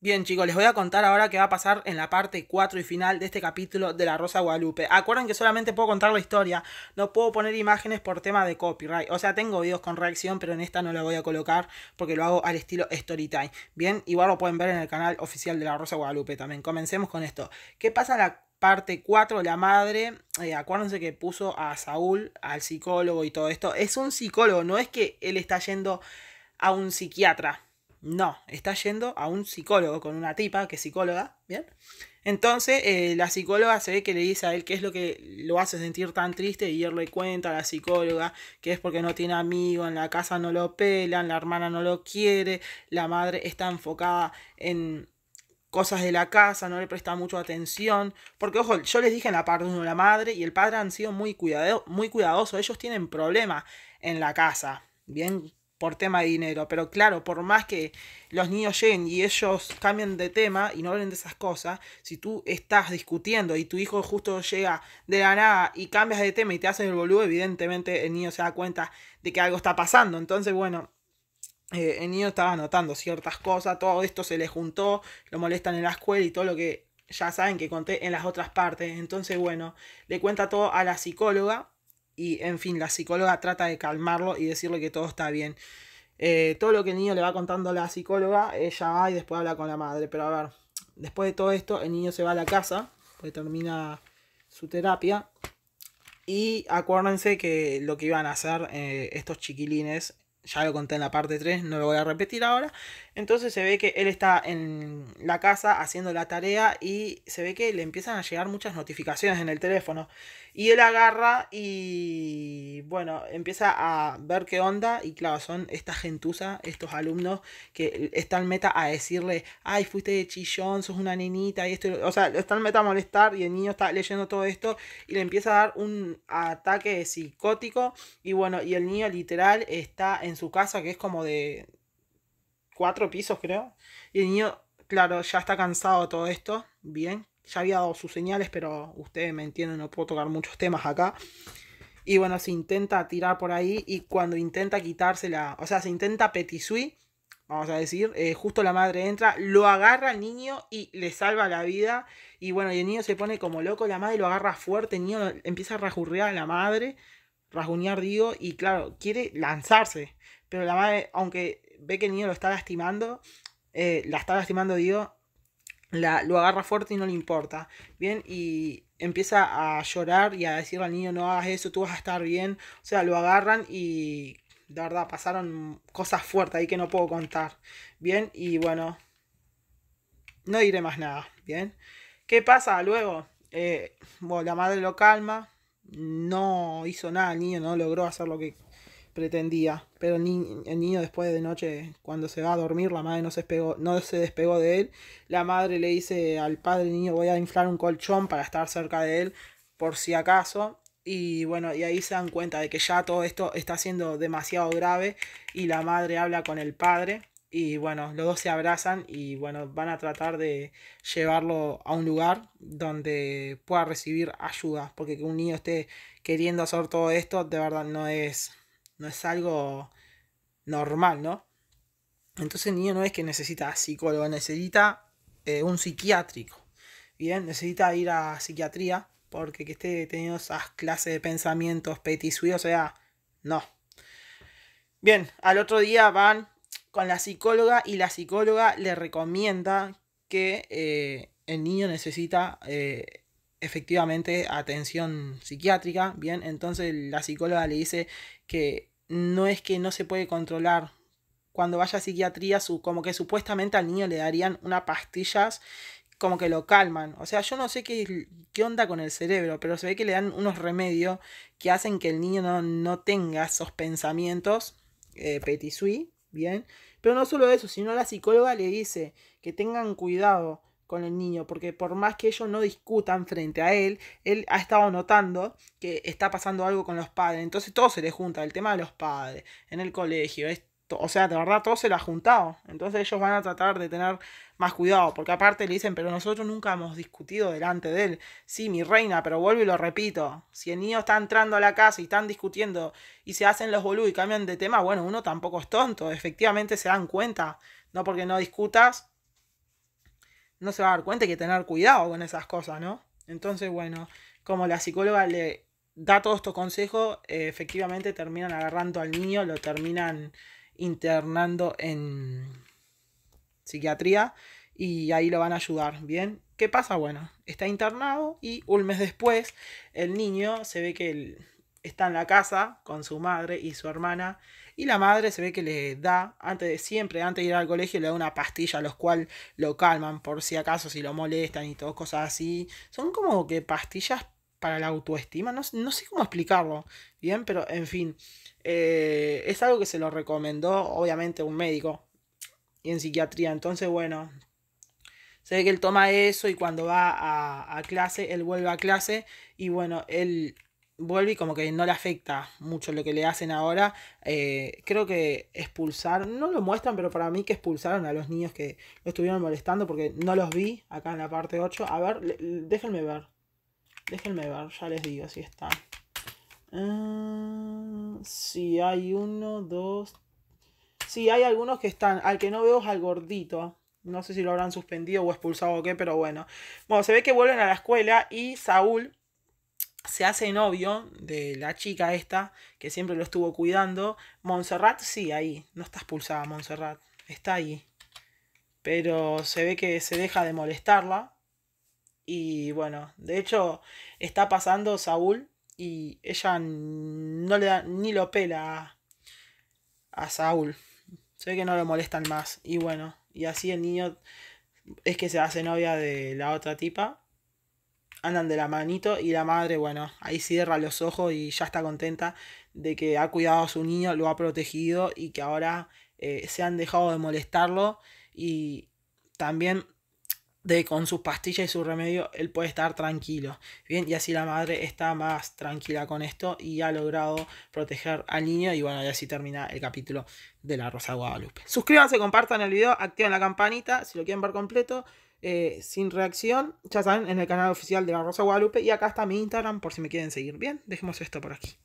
Bien chicos, les voy a contar ahora qué va a pasar en la parte 4 y final de este capítulo de La Rosa Guadalupe. Acuerden que solamente puedo contar la historia, no puedo poner imágenes por tema de copyright. O sea, tengo videos con reacción, pero en esta no la voy a colocar porque lo hago al estilo Storytime. Bien, igual lo pueden ver en el canal oficial de La Rosa Guadalupe también. Comencemos con esto. ¿Qué pasa en la parte 4, la madre, eh, acuérdense que puso a Saúl, al psicólogo y todo esto. Es un psicólogo, no es que él está yendo a un psiquiatra no, está yendo a un psicólogo con una tipa que es psicóloga, ¿bien? Entonces eh, la psicóloga se ve que le dice a él qué es lo que lo hace sentir tan triste y él le cuenta a la psicóloga que es porque no tiene amigos, en la casa no lo pelan, la hermana no lo quiere, la madre está enfocada en cosas de la casa, no le presta mucho atención, porque ojo, yo les dije en la parte 1, la madre y el padre han sido muy, muy cuidadosos, ellos tienen problemas en la casa, bien por tema de dinero. Pero claro, por más que los niños lleguen y ellos cambien de tema y no hablen de esas cosas, si tú estás discutiendo y tu hijo justo llega de la nada y cambias de tema y te hacen el boludo, evidentemente el niño se da cuenta de que algo está pasando. Entonces, bueno, eh, el niño estaba notando ciertas cosas, todo esto se le juntó, lo molestan en la escuela y todo lo que ya saben que conté en las otras partes. Entonces, bueno, le cuenta todo a la psicóloga y en fin, la psicóloga trata de calmarlo y decirle que todo está bien. Eh, todo lo que el niño le va contando a la psicóloga, ella va y después habla con la madre. Pero a ver, después de todo esto, el niño se va a la casa, pues termina su terapia. Y acuérdense que lo que iban a hacer eh, estos chiquilines ya lo conté en la parte 3, no lo voy a repetir ahora. Entonces se ve que él está en la casa haciendo la tarea y se ve que le empiezan a llegar muchas notificaciones en el teléfono. Y él agarra y bueno, empieza a ver qué onda y claro, son esta gentuza, estos alumnos que están meta a decirle, ay, fuiste de chillón, sos una nenita y esto, o sea, están meta a molestar y el niño está leyendo todo esto y le empieza a dar un ataque psicótico y bueno, y el niño literal está en su casa, que es como de cuatro pisos, creo. Y el niño, claro, ya está cansado de todo esto. Bien, ya había dado sus señales, pero ustedes me entienden, no puedo tocar muchos temas acá. Y bueno, se intenta tirar por ahí y cuando intenta quitársela, o sea, se intenta petisui, vamos a decir, eh, justo la madre entra, lo agarra al niño y le salva la vida. Y bueno, y el niño se pone como loco, la madre lo agarra fuerte, el niño empieza a rajurrear a la madre rasguñar, digo, y claro, quiere lanzarse. Pero la madre, aunque ve que el niño lo está lastimando, eh, la está lastimando, digo, la, lo agarra fuerte y no le importa. Bien, y empieza a llorar y a decirle al niño, no hagas eso, tú vas a estar bien. O sea, lo agarran y de verdad pasaron cosas fuertes ahí que no puedo contar. Bien, y bueno, no diré más nada. Bien, ¿qué pasa luego? Eh, bueno, la madre lo calma no hizo nada, el niño no logró hacer lo que pretendía. Pero el, niño después de noche, cuando se va a dormir, la madre no se, despegó, no se despegó de él. La madre le dice al padre niño, voy a inflar un colchón para estar cerca de él, por si acaso. Y bueno, y ahí se dan cuenta de que ya todo esto está siendo demasiado grave y la madre habla con el padre y bueno, los dos se abrazan y bueno, van a tratar de llevarlo a un lugar donde pueda recibir ayuda. Porque que un niño esté queriendo hacer todo esto, de verdad no es, no es algo normal, ¿no? Entonces el niño no es que necesita psicólogo, necesita eh, un psiquiátrico. Bien, necesita ir a psiquiatría porque que esté teniendo esas clases de pensamientos petisuidos, o sea, no. Bien, al otro día van con la psicóloga y la psicóloga le recomienda que eh, el niño necesita eh, efectivamente atención psiquiátrica, ¿bien? Entonces la psicóloga le dice que no es que no se puede controlar. Cuando vaya a psiquiatría, su, como que supuestamente al niño le darían unas pastillas como que lo calman. O sea, yo no sé qué, qué onda con el cerebro, pero se ve que le dan unos remedios que hacen que el niño no, tenga esos pensamientos eh, petit Bien, pero no solo eso, sino la psicóloga le dice que tengan cuidado con el niño, porque por más que ellos no discutan frente a él, él ha estado notando que está pasando algo con los padres, entonces todo se le junta, el tema de los padres, en el colegio, o sea, de verdad todo se lo ha juntado. Entonces ellos van a tratar de tener más cuidado, porque aparte le dicen, pero nosotros nunca hemos discutido delante de él. Sí, mi reina, pero vuelvo y lo repito, si el niño está entrando a la casa y están discutiendo y se hacen los boludos y cambian de tema, bueno, uno tampoco es tonto, efectivamente se dan cuenta, no porque no discutas, no se va a dar cuenta, hay que tener cuidado con esas cosas, ¿no? Entonces, bueno, como la psicóloga le da todos estos consejos, eh, efectivamente terminan agarrando al niño, lo terminan internando en psiquiatría y ahí lo van a ayudar, ¿bien? ¿Qué pasa? Bueno, está internado y un mes después el niño se ve que él está en la casa con su madre y su hermana y la madre se ve que le da, antes de siempre, antes de ir al colegio, le da una pastilla, a los cual lo calman por si acaso, si lo molestan y todas cosas así. Son como que pastillas para la autoestima. No, sé cómo explicarlo bien, pero en fin. Eh, es algo que se lo recomendó, obviamente, un médico y en psiquiatría. Entonces, bueno, se ve que él toma eso y cuando va a, clase, él vuelve a clase y bueno, él vuelve y como que no le afecta mucho lo que le hacen ahora. Eh, creo que expulsaron, no lo muestran, pero para mí que expulsaron a los niños que lo estuvieron molestando porque no los vi acá en la parte 8. A ver, déjenme ver. Déjenme ver, ya les digo si está. Ah, si sí, hay uno, dos. Si sí, hay algunos que están. Al que no veo es al gordito. No sé si lo habrán suspendido o expulsado o qué, pero bueno. Bueno, se ve que vuelven a la escuela y Saúl se hace novio de la chica esta, que siempre lo estuvo cuidando. Montserrat, sí, ahí. No está expulsada Montserrat. Está ahí. Pero se ve que se deja de molestarla y bueno, de hecho está pasando Saúl y ella no le da ni lo pela a, Saúl. Sé que no lo molestan más. Y bueno, y así el niño es que se hace novia de la otra tipa. Andan de la manito y la madre, bueno, ahí cierra los ojos y ya está contenta de que ha cuidado a su niño, lo ha protegido y que ahora eh, se han dejado de molestarlo. Y también de con sus pastillas y su remedio él puede estar tranquilo. Bien, y así la madre está más tranquila con esto y ha logrado proteger al niño. Y bueno, y así termina el capítulo de la Rosa Guadalupe. Suscríbanse, compartan el video, activen la campanita si lo quieren ver completo. Eh, sin reacción, ya saben, en el canal oficial de la Rosa Guadalupe. Y acá está mi Instagram por si me quieren seguir. Bien, dejemos esto por aquí.